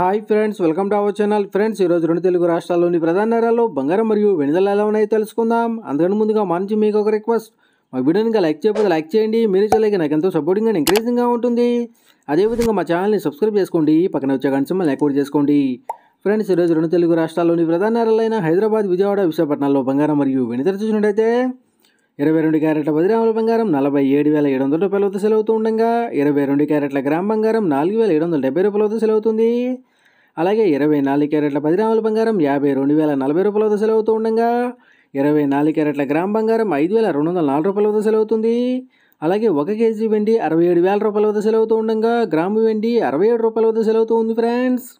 hi friends welcome to our channel friends ఈరోజు రెండు తెలుగు రాష్ట్రాల్లోని ప్రధాన నగరాల్లో బంగారం మరియు వెనుదల ఎలా ఉన్నాయి తెలుసుకుందాం అందుకని ముందుగా మా నుంచి మీకు ఒక రిక్వెస్ట్ మా వీడియోని లైక్ చేయకపోతే లైక్ చేయండి మీరు చేయలేక నాకు ఎంతో సపోర్టింగ్ అండ్ ఎంకరేజింగ్గా ఉంటుంది అదేవిధంగా మా ఛానల్ని సబ్స్క్రైబ్ చేసుకోండి పక్కన వచ్చే గంటసమ్మని యాక్టివేట్ చేసుకోండి ఫ్రెండ్స్ ఈరోజు రెండు తెలుగు రాష్ట్రాల్లోని ప్రధాన నగరాలైన హైదరాబాద్ విజయవాడ విశాఖపట్నంలో బంగారం మరియు వెనుదల చూసినట్టయితే ఇరవై రెండు క్యారెట్ల బదిరాముల బంగారం నలభై ఏడు వేల ఏడు వందల రూపాయల వద్ద సెలవుతూ ఉండగా ఇరవై రెండు క్యారెట్ల గ్రామ్ బంగారం నాలుగు వేల ఏడు వందల డెబ్బై రూపాయల వద్ద సెలవుతుంది అలాగే ఇరవై నాలుగు క్యారెట్ల పది గ్రాముల బంగారం యాభై రెండు వేల నలభై రూపాయల వద్ద సెలవుతూ ఉండగా ఇరవై నాలుగు క్యారెట్ల గ్రామ్ బంగారం ఐదు వేల రెండు వందల నాలుగు రూపాయల వద్ద సెలవుతుంది అలాగే ఒక కేజీ వెండి అరవై ఏడు వేల రూపాయల వద్ద సెలవుతూ ఉండగా గ్రాము వెండి అరవై ఏడు రూపాయల వద్ద సెలవుతూ ఉంది ఫ్రెండ్స్